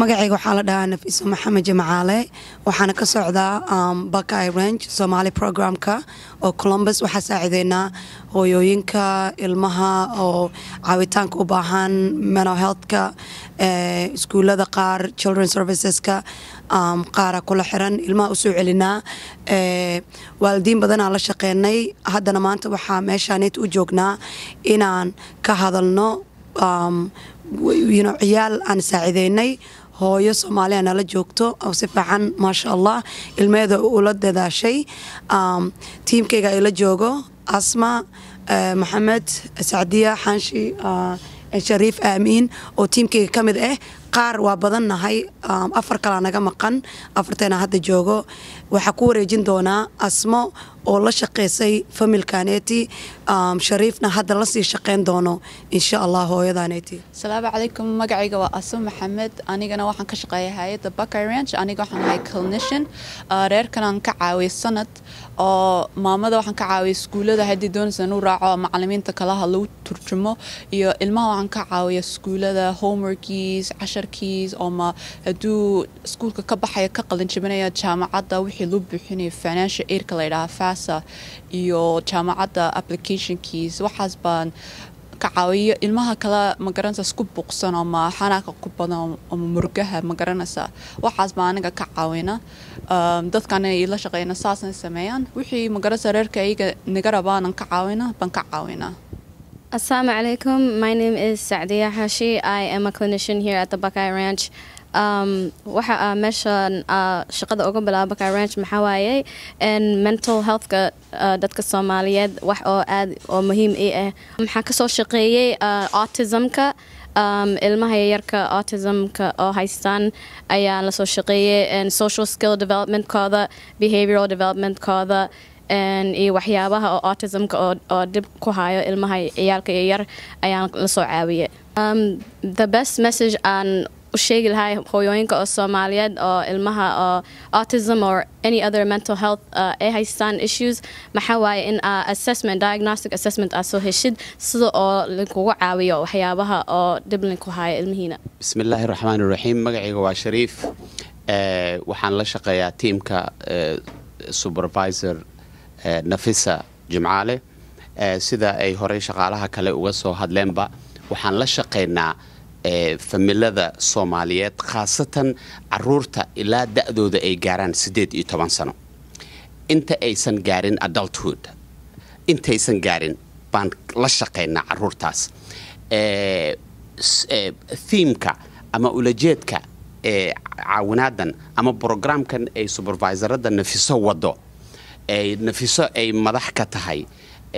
magaceyga waxaa la dhahaa nafiiso maxamed jamacaale waxaana ka socdaa um, baki range soomaali programka oo columbus waxaa saaciideynaa hooyooyinka ilmaha oo caawitaanka u baahan meno healthka eh, iskuulada qaar children serviceska um, qaara kula xiran ilmaha u celinaa eh, waalidiin badanaa la shaqeynay haddana maanta waxaa meeshaan u joognaa inaan ka hadalno um, ciyaal aan saacideynay hooyo soomaaliya nala joogto si fiican maasha allah ilmeeda ula dadaashay um, tiimkayga ila joogo asma eh, maxamed sacdiya xanshi eh, shariif aamiin oo tiimkayga ka mid ah qaar waa badannahay um, afar kalaa naga maqan afarteena hadda joogo waxaa ku wareejin doonaa asmo oo la shaqaysay familkaneeti um, shariifna hadda lasii shaqayn doono insha allah hooyadaaneti asalaamu calaykum magacayga waa asmo maxamed anigana waxaan ka shaqeeya hay-adda bakay ranch aniga waxaan ahay clnician uh, reerkanaan ka caawiyay sanad oo maamada waxaan ka caawiyay iskuullada haddii doonaysa inuu raaco macalimiinta kalaha lagu turjumo iyo ilmaha waxaan ka caawiya iskuullada homeworkiis cashar dharkiis oma hadduu iskuulka ka baxaya ka qalin jaamacadda wixii loo buuxinaya financial airka laydhahaa fasa iyo jaamacadda applicationkiis waxaas baan ka caawiyo ilmaha kale magaranaysa isku buuqsan oma xanaaka ku badan oma murugaha magaranaysa waxaas baa aniga ka caawina ehm, dadkan inay la shaqeyna saasna sameeyaan wixii magaranaysa reerka ayaga naga rabaanan ka caawina baan ka caawinaa Assalamu alaikum. My name is Sa'diya Hashi. I am a clinician here at the Buckeye Ranch. Um, waxa uh, meeshan uh, shaqada uga bilaaba Buckeye Ranch maxaa waayey and mental healthka uh, dadka Soomaaliyeed wax oo aad oo muhiim ii ah. Eh. Maxaa ka soo shaqeeyey autismka um, ilmaha yaryarka autismka oo haystaan ayaan la soo shaqeeyey and social skill developmentkooda, behavioral developmentkooda, iyo waxyaabaha oo autismka oo dhib ku hayo ilmaha ciyaalka yar ayaan lasoo caawiye um, the best message aan u sheegi lahay hooyooyinka oo soomaaliyeed oo ilmaha oo autism or any other mental health uh, ay haystaan issues maxaa waaye in uh, assessment diagnostic assessment aad soo heshid sida oo linkugu caawiyo waxyaabaha oo dhib linku hayo ilmihiina bismillaahi raxmaan iraxiim magacayga waa shariif uh, waxaan la shaqeeyaa tiimka supervisor nafisa jimcaale sida ay horey shaqaalaha kale uga soo hadleenba waxaan la shaqaynaa familada soomaaliyeed khaasatan caruurta ilaa da-dooda ay gaaraan sideed iyo toban sano inta aysan gaarin adulthood intaysan gaarin baan la shaqaynaa caruurtaas thiimka ama ulajeedka ee caawinaadan ama brograamkan ay supervisorada nafiso wado nafiso ay madax ka tahay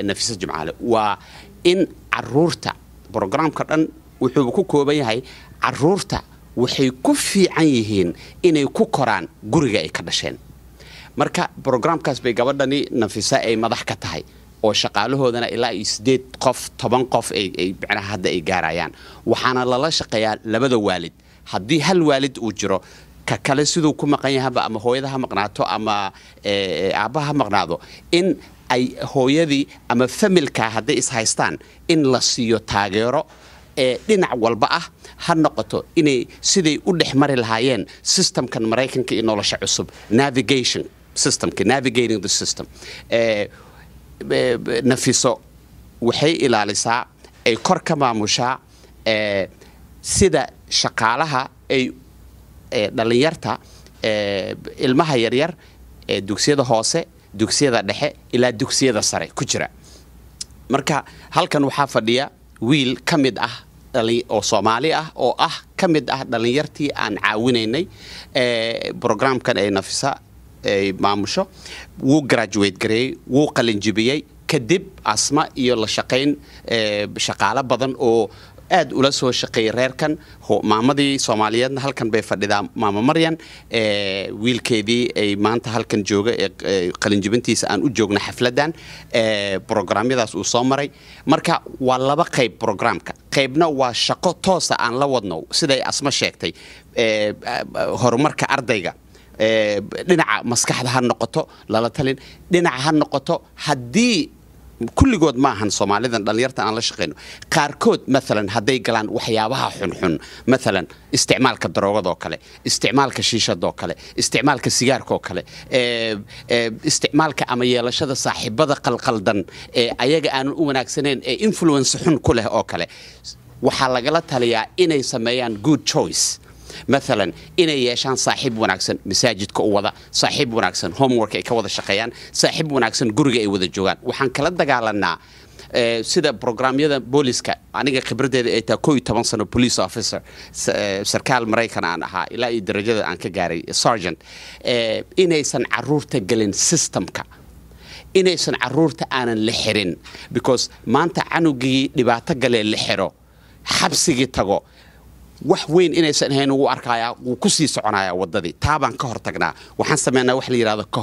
nafiso jimcaale waa in caruurta brogramka dhan wuxuuba ku kooban yahay caruurta waxay ku fiican yihiin inay ku koraan guriga ay ka dhasheen marka brogramkaas bay gabadhani nafiso ay madax ka tahay oo shaqaalahoodana ilaa iyo sideed qof toban qof mnaa hadda ay gaarayaan waxaana lala shaqeeyaa labada waalid haddii hal waalid uu jiro ka kale siduu ku maqan yahaba ama hooyada ha maqnaato ama aabbaha ha maqnaado in ay hooyadii ama familka hadday ishaystaan in la siiyo taageero ee dhinac walba ah ha noqoto inay siday u dhex mari lahaayeen systemkan maraykanka iyo nolosha cusub navigation systemka navigating the system nafiso waxay ilaalisaa ay kor ka maamushaa sida shaqaalaha ay dhalinyarta ilmaha yaryar ee dugsiyada hoose dugsiyada dhexe ilaa dugsiyada sare ku jira marka halkan waxaa fadhiya wiil ka mid ah oo soomaali ah oo ah ka mid ah dhalinyartii aan caawinaynay brograamkan ee nafisa ay maamusho wuu graduate gareeyey wuu qalinjibiyey kadib asma iyo la shaqayn shaqaalo badan oo aad ula soo shaqeeyey reerkan maamadii soomaaliyeedna halkan bay fadhidaa maama maryan wiilkeedii ay maanta halkan jooga ee qalinjibintiisa aan u joogna xafladan brograamyadaas uu soo maray marka waa laba qayb brograamka qaybna waa shaqo toosa aan la wadno siday asma sheegtay horumarka ardayga dhinaca maskaxda ha noqoto lala talin dhinaca ha noqoto haddii kulligood ma ahan soomaalidan dhallinyarta aan la shaqayno qaarkood maalan haday galaan waxyaabaha xunxun maalan isticmaalka daroogadaoo kale isticmaalka shiishadoo kale isticmaalka sigaarkaoo kale eh, eh, isticmaalka ama yeelashada saaxiibada qalqaldan ee eh, ayaga aanan u wanaagsanayn ee influence xun ku leh oo kale waxaa lagala taliyaa inay sameeyaan good choice maalan inay yeeshaan saaxiib wanaagsan masaajidka u wada saaxiib wanaagsan homework ay ka wada shaqeeyaan saaxiib wanaagsan guriga ay wada joogaan waxaan kala dagaalanaa eh, sida brograamyada booliska aniga khibradeeda ay taa kooiyo toban sano police officer eh, sarkaal maraykan aan ahaa ilaa iyo darajada aan ka gaaray sargent eh, inaysan caruurta gelin systemka inaysan caruurta aanan la xirin because maanta canugii dhibaato galee la xiro xabsigii tago wax weyn inaysan ahayn wuu arkaya wuu ku sii soconayaa taabaan ka hortagnaa waxaan sameynaa wax la yidhahdo ka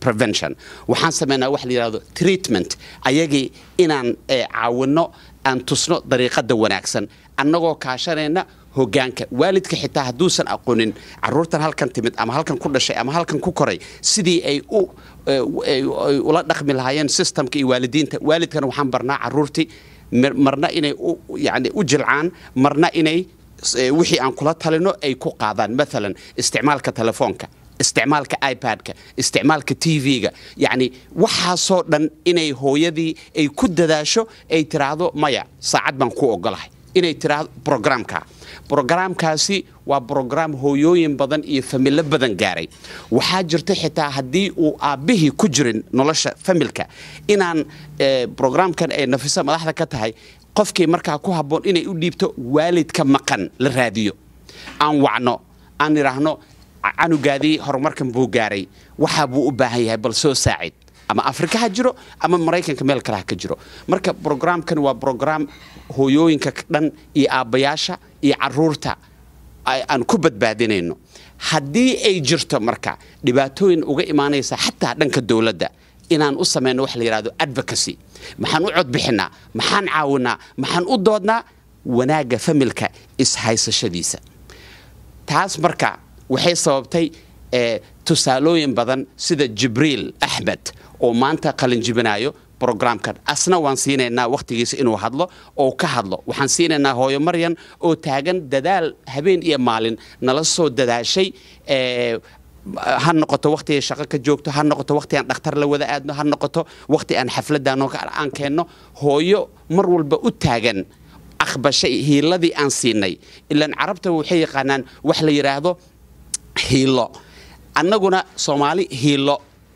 prevention waxaan sameynaa wax la yidhahdo treatment ayagii inaan eh, caawinno aan tusno dariiqadda wanaagsan annagoo kaashanayna hogaanka waalidka xitaa hadduusan aqoonin caruurtan halkan timid ama halkan ku dhashay ama halkan ku koray sidii ay eh, ula dhaqmi lahaayeen systemka iyo waalidiinta waalidkan waxaan barnaa caruurtii marna inay yani u jilcaan marna inay Eh, wixii aan kula talino ay ku qaadaan maalan isticmaalka telefoonka isticmaalka ibadka isticmaalka t v-ga yacni waxaasoo dhan inay hooyadii ay ku dadaasho ay tiraahdo maya saacad baan ku ogolahay inay tiraahdo brograamka brograamkaasi waa brograam hooyooyin badan iyo familo badan gaaray waxaa jirta xitaa haddii uu aabbihii ku jirin nolosha familka inaan brograamkan eh, ay nafisa madaxda ka tahay qofkii markaa ku habboon inay u dhiibto waalidka maqan la raadiyo aan wacno aan idhaahno canugaadii horumarkan buu gaaray waxaa buu u baahan yahay bal soo saacid ama afrika ha jiro ama maraykanka meel kale ha ka jiro marka brograamkan waa brograam hooyooyinka dhan iyo aabbayaasha iyo caruurta aan ku badbaadinayno haddii ay jirto marka dhibaatooyin uga imaanaysa xataa dhanka dowladda inaan u samayno wax la yidhahdo advocacy maxaan u codbixinaa maxaan caawinaa maxaan u doodnaa wanaagga familka ishaysashadiisa taas marka waxay sababtay eh, tusaalooyin badan sida jibriil axmed oo maanta qalinjibinayo brogramkan asna waan siinaynaa wakhtigiisa inuu hadlo oo ka hadlo waxaan siinaynaa hooyo maryan oo taagan dadaal habeen iyo maalin nala soo dadaashay eh, ha noqoto waqtiga shaqo ka joogto ha noqoto waqti aan dhakhtar la wada aadno ha noqoto waqti aan xafladano aan keenno hooyo mar walba u taagan aqbashay hiiladii aan siinay ilaan carabta waxay yaqaanaan wax la yidhaahdo hiilo annaguna soomaali hiilo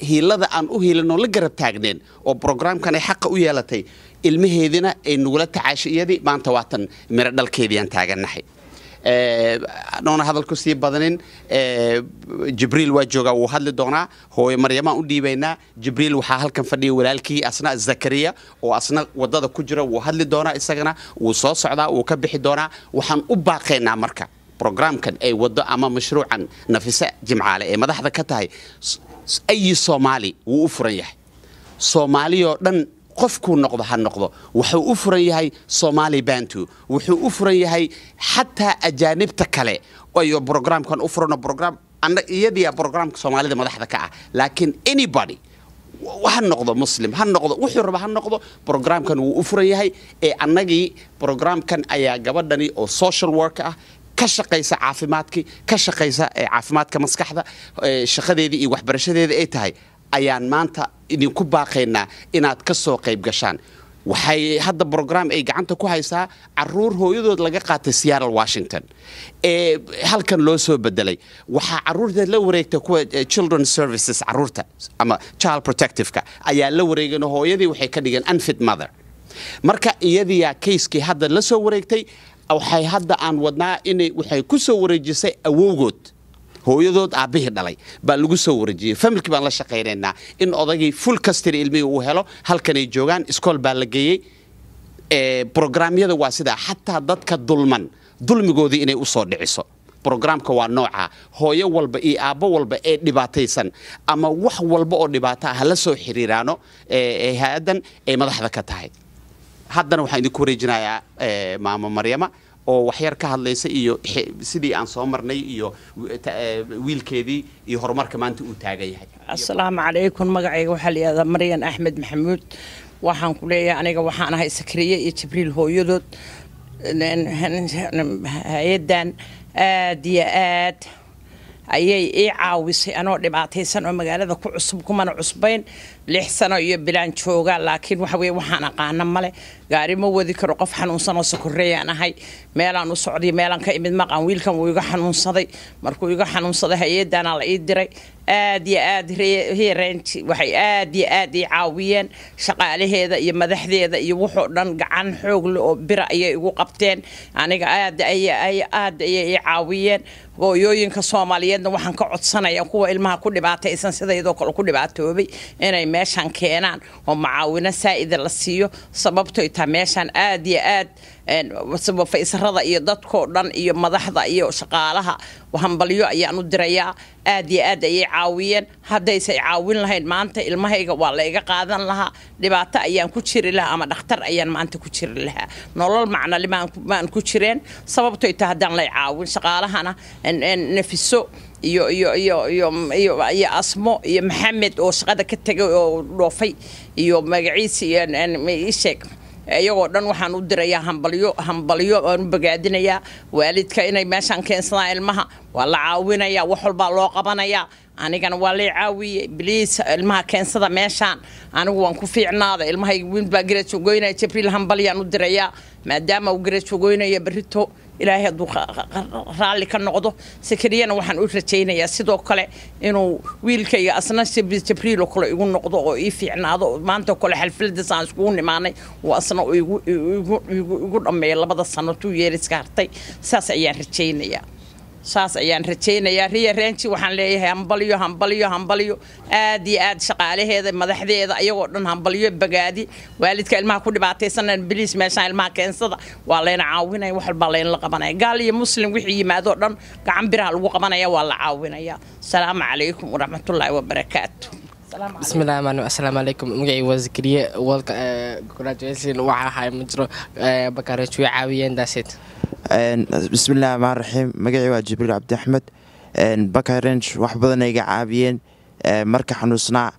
hiilada aan u hiilanoo la garab taagneen oo brograamkan ay xaqa u yeelatay ilmaheedina ay nugula tacaashay iyadii maanta waatan miro dhalkeedii aan taagannahay adhoona eh, hadal ku sii badanin eh, jibriil waa joogaa wuu hadli doonaa hooye maryamaan u dhiibaynaa jibriil waxaa halkan fadhiya walaalkii asna zakariya oo asna wadada ku jira wuu hadli doonaa isagana wuu soo socdaa wuu ka bixi doonaa waxaan u baaqaynaa marka brograamkan ay wado ama mashruucan nafise jimcaale ee madaxda ka tahay ayi soomaali wuu u furan yahay soomaaliyoo dhan qofkuu noqdo ha noqdo wuxuu u furan yahay somali bantu wuxuu u furan yahay xataa ajaanibta kale ayo brograamkan u furano rogram iyadiia brograamka soomaalida madaxda ka ah laakiin anybody ha noqdo muslim ha noqdo wuxuu raba ha noqdo brograamkan wuu u furan yahay ee annagii brograamkan ayaa gabadhani oo social work ah ka shaqaysa caafimaadkii ka shaqaysa caafimaadka maskaxda shaqadeedii iyo waxbarashadeeda ay tahay ayaan maanta idinku baaqaynaa inaad ka soo qayb gashaan waxay hadda brograam ay gacanta ku haysaa caruur hooyadood laga qaatay seattle washington ee halkan loo soo bedelay waxaa caruurta la wareegta kuwa children services caruurta ama child protectiveka ayaa la wareegeen hooyadii waxay ka dhigeen unfit mother marka iyadiyaa kayskii hadda la soo wareegtay waxay hadda aan wadnaa inay waxay ku soo wareejisay awowgood hooyadood aabbihii dhalay baa lagu soo warajiyey familkii baan la shaqaynaynaa in odagii full kastir ilmihii uu helo halkanay joogaan iskool baa la geeyey brograamyada waa sidaa xataa dadka dulman dulmigoodii inay usoo dhiciso brograamka waa nooca hooyo walba iyo aabo walba ee dhibaataysan ama wax walba oo dhibaata ah hala soo xiriiraano hay-addan ay madaxda ka tahay haddana waxaan idinku wareejinayaa maamo maryama oo waxyar ka hadlaysa iyo sidii aan soo marnay iyo e, wiilkeedii iyo horumarka maanta uu taagan yahay asalaamu calaykum magacayga waxaa la maryan axmed maxamuud waxaan ku leeyahay aniga waxaan ahay sakriye iyo jibriil hooyadood hay-addan aad iyo aad ayay ii caawisay anoo dhibaataysan oo magaalada ku cusub kumana cusbayn lix sano iyo bilaan joogaa laakiin waxa weye waxaan aqaana male gaari ma wadi karo qof xanuunsan oo sakoreeyaan ahay meelaan u socday meelaan ka imid maqan wiilkan wuu iga xanuunsaday markuu iga xanuunsaday hay-adaana la ii diray aad iyo aad heerent waxay aad iyo aad ii caawiyeen shaqaalaheeda iyo madaxdeeda iyo wuxoo dhan gacan xoogle oo bira ayay igu qabteen aniga aad aad ayay ii caawiyeen hooyooyinka soomaaliyeedna waxaan ka codsanaya kuwa ilmaha ku dhibaataysan sidaydoo kale ku dhibaatoobay inay meeshaan keenaan oo macaawino saa'ida la siiyo sababtoy taa meeshaan aad iyo aad wafaysarada iyo dadkoo dhan iyo madaxda iyo shaqaalaha hambalyo ayaan u dirayaa aad iyo aad ayay caawiyeen haddaysay caawin lahayn maanta ilmahayga waa la iga qaadan lahaa dhibaato ayaan ku jiri lahaa ama dhakhtar ayaan maanta ku jiri lahaa nolol macnali maan ku jireen sababtoy taa haddaan lay caawin shaqaalahana nafiso iyo iyo iyo iyo iyo iyo asmo iyo maxamed oo shaqada ka tegay oo dhoofay iyo magaciisi iyo sheeg iyagoo dhan waxaan u dirayaa hambalyo hambalyo aan u bagaadinayaa waalidka inay meeshaan keensadaan ilmaha waa la caawinayaa wax walbaa loo qabanayaa anigana waa lay caawiye bliis ilmaha keensada meeshaan anigu waan ku fiicnaada ilmahayga wiil baa garajogoynaya jibriil hambalyaan u dirayaa maadaama uu garajogoynaya berito ilaahay hadduu raalli ka noqdo sakariyana waxaan u rajaynayaa sidoo kale inuu wiilkayga asna jabriiloo kale igu noqdo oo ii fiicnaado maanta kale xalfiladaas aan iskugu nimaanay uu asna igu dhammeeyo labada sano tuu yeeriska hartay saas ayaan rajaynayaa saas ayaan rajaynayaa riya raanji waxaan leeyahay hambalyo hambalyo hambalyo aad iyo aad shaqaalaheeda madaxdeeda ayagoo dhan hambalyo bagaadi waalidka ilmaha ku dhibaataysanan biliis meeshaan ilmaha keensada waa layna caawinaya wax walbaa laynala qabanaya gaal iyo muslim wixii yimaadoo dhan gacan biraha lagu qabanaya waa la caawinaya asalaamu calaykum waraxmatullaahi wabarakaatu bismillahi maani assalaamu calaykum magacii waa zakariye welka eh, congratulation waxaa ahay ma jiro eh, bakareejuwe caawiyeen daaseed bismillahi raxmaan raxiim magacii waa jibriil cabdiaxmed baka bakarange wax badan ay iga caabiyeen marka xanuusnaa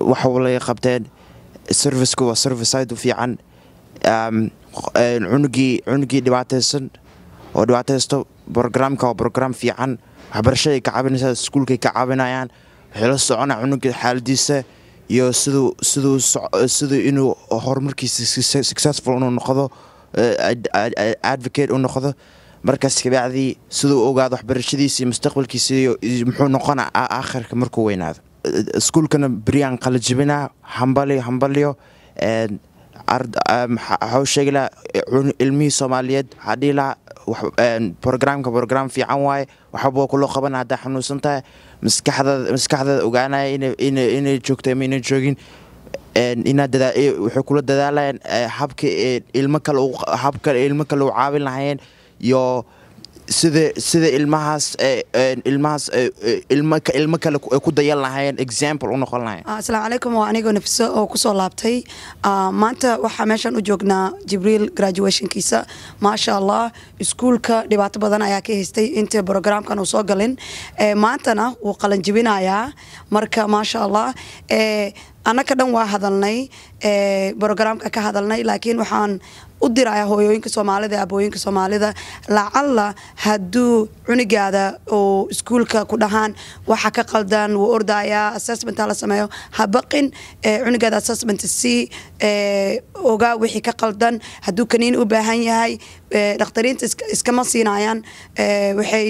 wax walay qabteen servicku waa service aad u fiican unugii cunugii dhibaataysan oo dhibaataysto brograamka waa brograam fiican waxbarashaday ka caabinaysaa iskuulkay ka caabinayaan waxay la soconaa cunuga xaaladiisa iyo siduu siduu siduu inuu horumarkiisa successful inuu noqdo advocate u noqdo markaas kabacdii siduu ogaado waxbarashadiisii mustaqbalkiisi muxuu noqona aakhirka markuu weynaado iskuulkana beryaan qalajibina hambalyo um, hambalyo waxau sheegila ilmihii soomaaliyeed hadhiila brogramka brogram fiican waaye waxaba kuloo qabana haddaa xanuunsan tahay maskaxdada ogaanaya inay joogtay ama inay joogin inaad eh, waxay kula dadaalayeen eh, eh, habka ilmo kale habka ilmo kale u caawin lahayeen iyo sida sida ilmahaas ilmahaas ilmo kale ay ku dayan lahayeen example u noqon lahayeen asalaamu ah, calaykum waa anigoo nafiso oo kusoo laabtay ah, maanta waxaa meeshaan u joognaa jibriil graduationkiisa maasha allah iskuulka dhibaato badan ayaa ka haystay inta programkan uu soo galin maantana wuu qalan jebinayaa marka maasha allah annaga dhan waa hadalnay brogaraamka ka hadalnay laakiin waxaan u diraya hooyooyinka soomaalida abooyinka soomaalida lacala haduu cunugaada oo iskuulka ku dhahaan waxa ka qaldan wuu ordayaa assessmenta la sameeyo habaqin cunugaada assessment si ogaa wixii ka qaldan haduu kaniin u baahan yahay dhakhtariinta iskama siinayaan waxay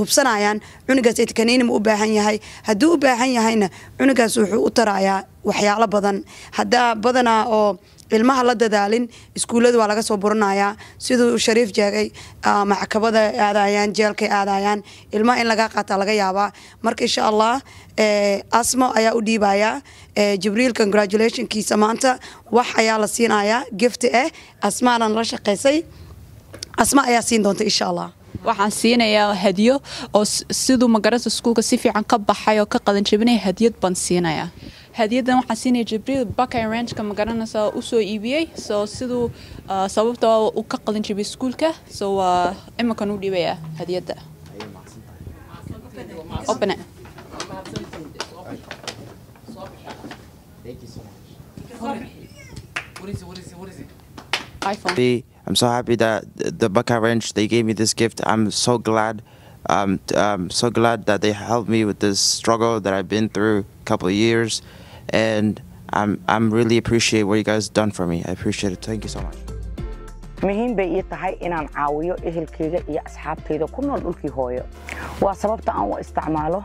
hubsanayaan cunugaas kaniinima u baahan yahay haduu u baahan yahayna cunugaas wuxuu u tarayaa waxyaalo badan haddaa badanaa oo ilmaha la dadaalin iskuulada waa laga soo buranayaa siduu shariif jeegay ah, maxkamada aadayaan jeelkay aadayaan ilmaha in lagaa qaataa laga yaabaa marka insha allah eh, asmo ayaa u dhiibayaa eh, jibriil congratulationkiisa maanta wax ayaa la siinayaa gifti ah e, asmaanan la shaqaysay asma ayaa siin doonta insha allah waxaan siinayaa hadiyo oo siduu magarasa iskuulka si fiican ka baxay oo ka qadan jabinaya hadiyad baan siinayaa hadiyadan siinaya jibriil ranchka usoo iibiyey so siduu sababta ka qalin iskuulka so waa imankan u dhiibaya hadiyadda The, I'm so happy that the Buckeye Ranch they gave me this gift. I'm so glad. Um, I'm um, so glad that they helped me with this struggle that I've been through a couple of years. and I'm I'm really appreciate what you guys done for me. I appreciate it. Thank you so much. muhiim bay ii tahay inaan caawiyo ehelkeyga iyo asxaabteyda ku nool dhulkii hooyo waa sababta aan u isticmaalo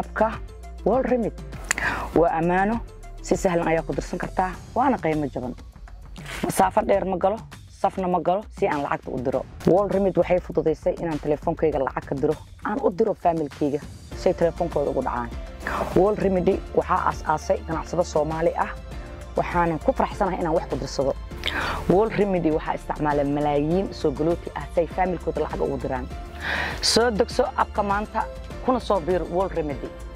abka world remit waa ammaano si sahlan ayaa ku dirsan kartaa waana qiimo jaban masaafo dheer ma galo safna ma galo si aan lacagta u diro world remit waxay fududaysay inaan telefoonkayga lacag ka diro aan u diro faamilkeyga say telefoonkooda ugu dhacaan wol remedy waxaa aas-aasay ganacsado soomaali ah waxaanan ku faraxsanahay inaan wax ku dirsado wol remedy waxaa isticmaala malaayiin soo galooti ah si ay faamilkooda lacaga ugu diraan soo degso abka maanta kuna soo biir wol remedy